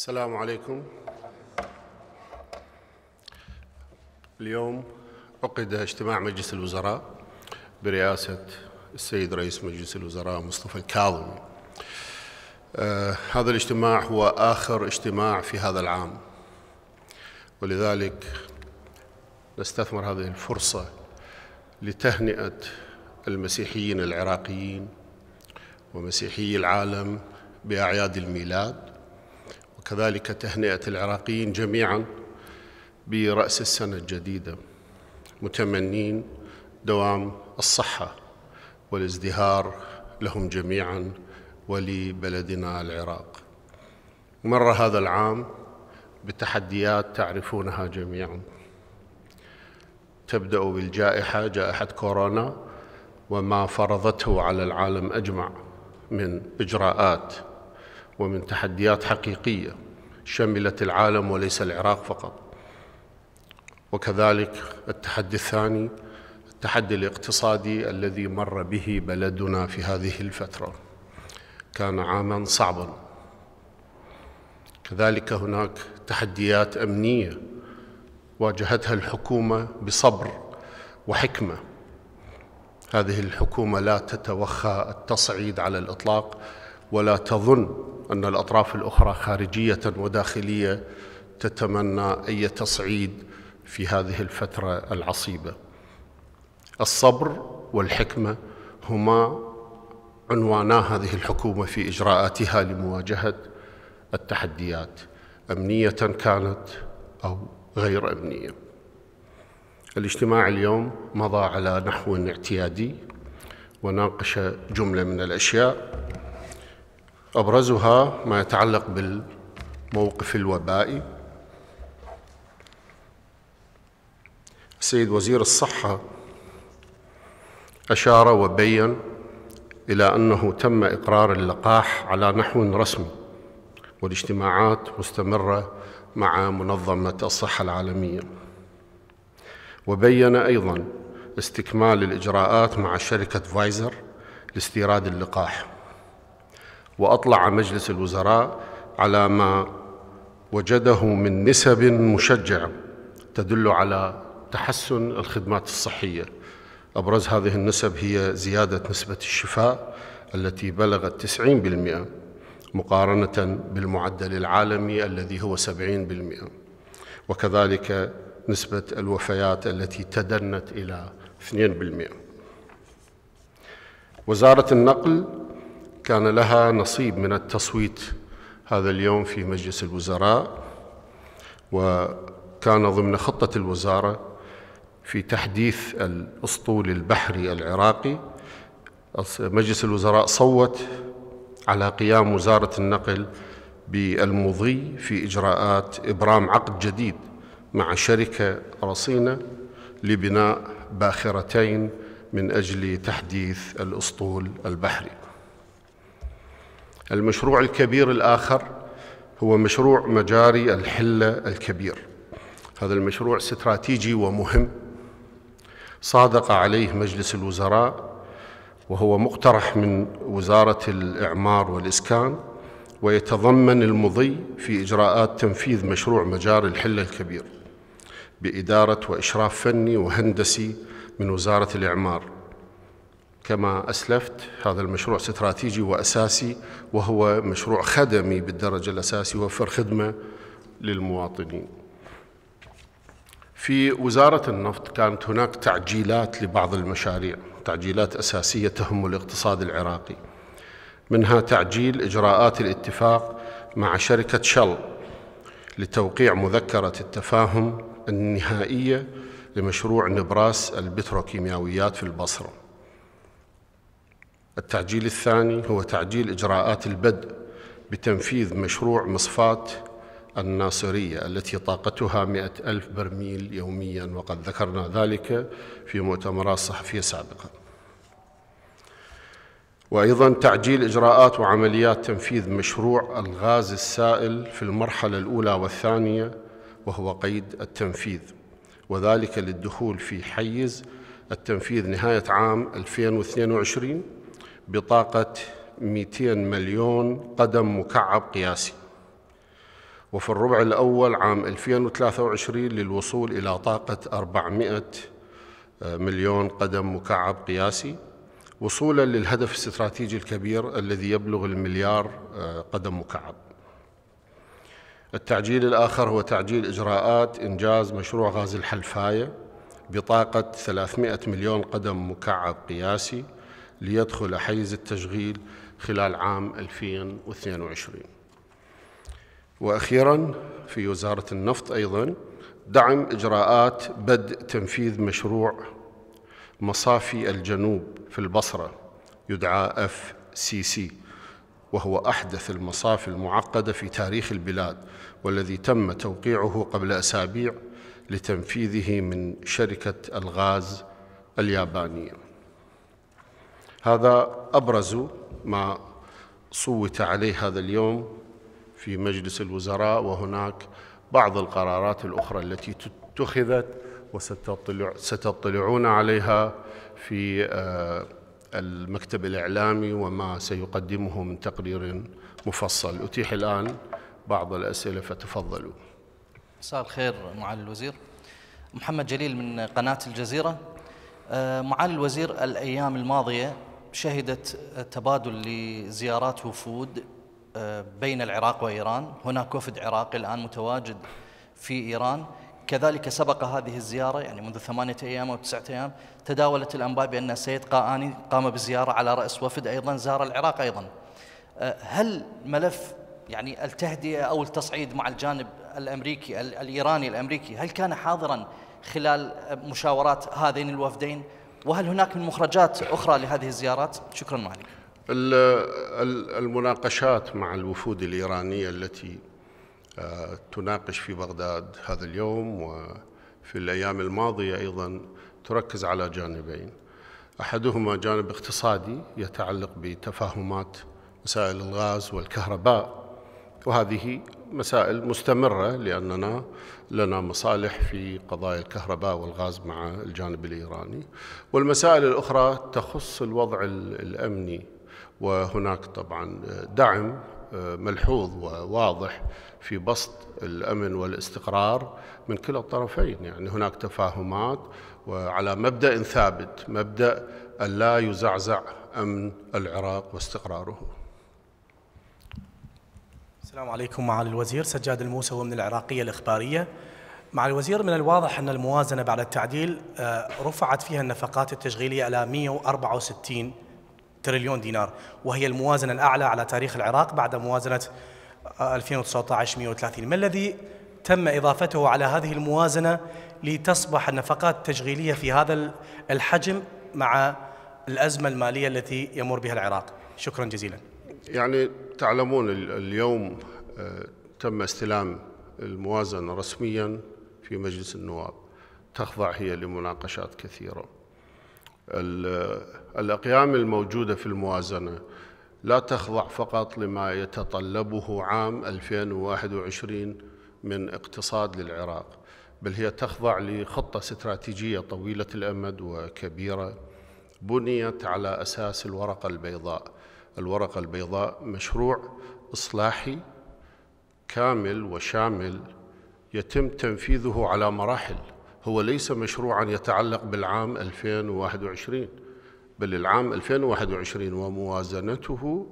السلام عليكم اليوم عقد اجتماع مجلس الوزراء برئاسة السيد رئيس مجلس الوزراء مصطفى الكاظمي آه هذا الاجتماع هو آخر اجتماع في هذا العام ولذلك نستثمر هذه الفرصة لتهنئة المسيحيين العراقيين ومسيحيي العالم بأعياد الميلاد كذلك تهنئة العراقيين جميعا برأس السنة الجديدة متمنين دوام الصحة والازدهار لهم جميعا ولبلدنا العراق مر هذا العام بتحديات تعرفونها جميعا تبدأ بالجائحة جائحة كورونا وما فرضته على العالم أجمع من إجراءات ومن تحديات حقيقية شملت العالم وليس العراق فقط وكذلك التحدي الثاني التحدي الاقتصادي الذي مر به بلدنا في هذه الفترة كان عاما صعبا كذلك هناك تحديات أمنية واجهتها الحكومة بصبر وحكمة هذه الحكومة لا تتوخى التصعيد على الإطلاق ولا تظن أن الأطراف الأخرى خارجية وداخلية تتمنى أي تصعيد في هذه الفترة العصيبة الصبر والحكمة هما عنوانا هذه الحكومة في إجراءاتها لمواجهة التحديات أمنية كانت أو غير أمنية الاجتماع اليوم مضى على نحو اعتيادي وناقش جملة من الأشياء أبرزها ما يتعلق بالموقف الوبائي السيد وزير الصحة أشار وبين إلى أنه تم إقرار اللقاح على نحو رسمي والاجتماعات مستمرة مع منظمة الصحة العالمية وبين أيضا استكمال الإجراءات مع شركة فايزر لاستيراد اللقاح وأطلع مجلس الوزراء على ما وجده من نسب مشجعة تدل على تحسن الخدمات الصحية أبرز هذه النسب هي زيادة نسبة الشفاء التي بلغت 90% مقارنة بالمعدل العالمي الذي هو 70% وكذلك نسبة الوفيات التي تدنت إلى 2% وزارة النقل كان لها نصيب من التصويت هذا اليوم في مجلس الوزراء وكان ضمن خطة الوزارة في تحديث الأسطول البحري العراقي مجلس الوزراء صوت على قيام وزارة النقل بالمضي في إجراءات إبرام عقد جديد مع شركة رصينة لبناء باخرتين من أجل تحديث الأسطول البحري المشروع الكبير الآخر هو مشروع مجاري الحلة الكبير هذا المشروع استراتيجي ومهم صادق عليه مجلس الوزراء وهو مقترح من وزارة الإعمار والإسكان ويتضمن المضي في إجراءات تنفيذ مشروع مجاري الحلة الكبير بإدارة وإشراف فني وهندسي من وزارة الإعمار كما أسلفت هذا المشروع استراتيجي وأساسي وهو مشروع خدمي بالدرجة الأساسي يوفر خدمة للمواطنين في وزارة النفط كانت هناك تعجيلات لبعض المشاريع تعجيلات أساسية تهم الاقتصاد العراقي منها تعجيل إجراءات الاتفاق مع شركة شل لتوقيع مذكرة التفاهم النهائية لمشروع نبراس البتروكيماويات في البصره التعجيل الثاني هو تعجيل إجراءات البدء بتنفيذ مشروع مصفاة الناصرية التي طاقتها مئة ألف برميل يوميا وقد ذكرنا ذلك في مؤتمرات صحفية سابقة وأيضا تعجيل إجراءات وعمليات تنفيذ مشروع الغاز السائل في المرحلة الأولى والثانية وهو قيد التنفيذ وذلك للدخول في حيز التنفيذ نهاية عام 2022 بطاقة 200 مليون قدم مكعب قياسي وفي الربع الأول عام 2023 للوصول إلى طاقة 400 مليون قدم مكعب قياسي وصولا للهدف الاستراتيجي الكبير الذي يبلغ المليار آه، قدم مكعب التعجيل الآخر هو تعجيل إجراءات إنجاز مشروع غاز الحلفاية بطاقة 300 مليون قدم مكعب قياسي ليدخل حيز التشغيل خلال عام 2022 وأخيرا في وزارة النفط أيضا دعم إجراءات بدء تنفيذ مشروع مصافي الجنوب في البصرة يدعى اف سي سي وهو أحدث المصافي المعقدة في تاريخ البلاد والذي تم توقيعه قبل أسابيع لتنفيذه من شركة الغاز اليابانيه هذا أبرز ما صوت عليه هذا اليوم في مجلس الوزراء وهناك بعض القرارات الأخرى التي اتخذت وستطلع ستطلعون عليها في آه، المكتب الإعلامي وما سيقدمه من تقرير مفصل أتيح الآن بعض الأسئلة فتفضلوا مساء الخير معالي الوزير محمد جليل من قناة الجزيرة آه، معالي الوزير الأيام الماضية شهدت تبادل لزيارات وفود آه، بين العراق وإيران هناك وفد عراقي الآن متواجد في إيران كذلك سبق هذه الزيارة يعني منذ ثمانية أيام أو تسعة أيام تداولت الأنباء بأن السيد قاني قام بزيارة على رأس وفد أيضا زار العراق أيضا آه، هل ملف يعني التهدئة أو التصعيد مع الجانب الأمريكي الإيراني الأمريكي هل كان حاضرا خلال مشاورات هذين الوفدين وهل هناك من مخرجات أخرى لهذه الزيارات؟ شكرا معالي المناقشات مع الوفود الإيرانية التي آه، تناقش في بغداد هذا اليوم وفي الأيام الماضية أيضا تركز على جانبين أحدهما جانب اقتصادي يتعلق بتفاهمات مسائل الغاز والكهرباء وهذه مسائل مستمرة لأننا لنا مصالح في قضايا الكهرباء والغاز مع الجانب الإيراني والمسائل الأخرى تخص الوضع الأمني وهناك طبعا دعم آه، ملحوظ وواضح في بسط الامن والاستقرار من كلا الطرفين يعني هناك تفاهمات وعلى مبدا ثابت مبدا الا لا يزعزع امن العراق واستقراره السلام عليكم معالي الوزير سجاد الموسوي من العراقية الإخبارية مع الوزير من الواضح أن الموازنة بعد التعديل آه، رفعت فيها النفقات التشغيلية إلى 164 تريليون دينار وهي الموازنة الأعلى على تاريخ العراق بعد موازنة 2019 آه، 130 ما الذي تم إضافته على هذه الموازنة لتصبح النفقات التشغيلية في هذا الحجم مع الأزمة المالية التي يمر بها العراق شكرا جزيلا يعني تعلمون اليوم آه، تم استلام الموازنة رسميا في مجلس النواب تخضع هي لمناقشات كثيرة الأقيام الموجودة في الموازنة لا تخضع فقط لما يتطلبه عام 2021 من اقتصاد للعراق بل هي تخضع لخطة استراتيجية طويلة الأمد وكبيرة بنيت على أساس الورقة البيضاء الورقة البيضاء مشروع إصلاحي كامل وشامل يتم تنفيذه على مراحل هو ليس مشروعا يتعلق بالعام 2021 بل العام 2021 وموازنته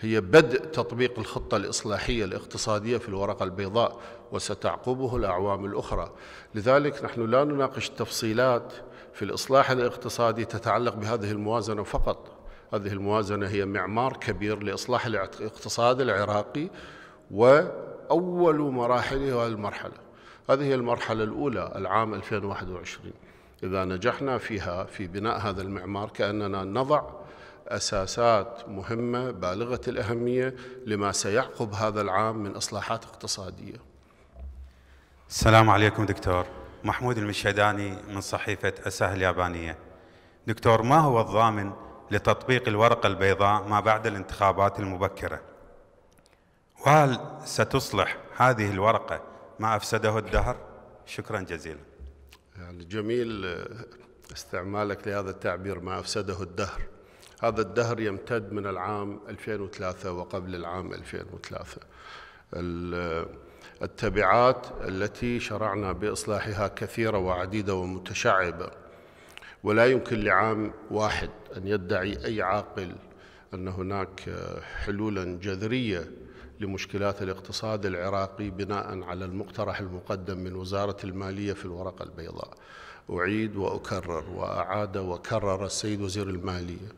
هي بدء تطبيق الخطة الإصلاحية الاقتصادية في الورقة البيضاء وستعقبه الأعوام الأخرى لذلك نحن لا نناقش تفصيلات في الإصلاح الاقتصادي تتعلق بهذه الموازنة فقط هذه الموازنة هي معمار كبير لإصلاح الاقتصاد العراقي وأول مراحله هذه المرحلة هذه هي المرحلة الأولى العام 2021 إذا نجحنا فيها في بناء هذا المعمار كأننا نضع أساسات مهمة بالغة الأهمية لما سيعقب هذا العام من إصلاحات اقتصادية السلام عليكم دكتور محمود المشهداني من صحيفة أساه اليابانية دكتور ما هو الضامن لتطبيق الورقة البيضاء ما بعد الانتخابات المبكرة وهل ستصلح هذه الورقة ما أفسده الدهر؟ شكرا جزيلا يعني جميل آه، استعمالك لهذا التعبير ما أفسده الدهر هذا الدهر يمتد من العام 2003 وقبل العام 2003 آه، التبعات التي شرعنا بإصلاحها كثيرة وعديدة ومتشعبة ولا يمكن لعام واحد أن يدعي أي عاقل أن هناك حلولا جذرية لمشكلات الاقتصاد العراقي بناء على المقترح المقدم من وزارة المالية في الورقة البيضاء أعيد وأكرر وأعاد وكرر السيد وزير المالية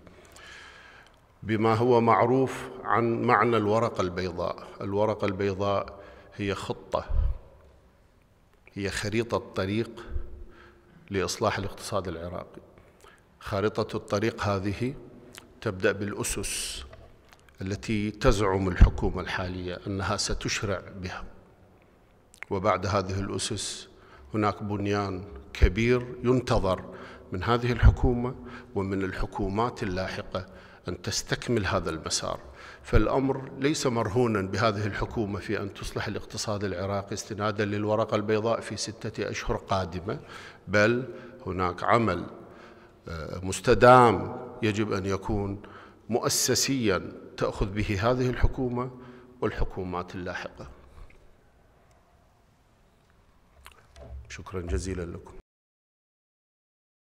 بما هو معروف عن معنى الورقة البيضاء الورقة البيضاء هي خطة هي خريطة طريق لإصلاح الاقتصاد العراقي خارطة الطريق هذه تبدأ بالأسس التي تزعم الحكومة الحالية أنها ستشرع بها وبعد هذه الأسس هناك بنيان كبير ينتظر من هذه الحكومة ومن الحكومات اللاحقة أن تستكمل هذا المسار فالأمر ليس مرهونا بهذه الحكومة في أن تصلح الاقتصاد العراقي استنادا للورقة البيضاء في ستة أشهر قادمة بل هناك عمل آه، مستدام يجب أن يكون مؤسسيا تأخذ به هذه الحكومة والحكومات اللاحقة شكرا جزيلا لكم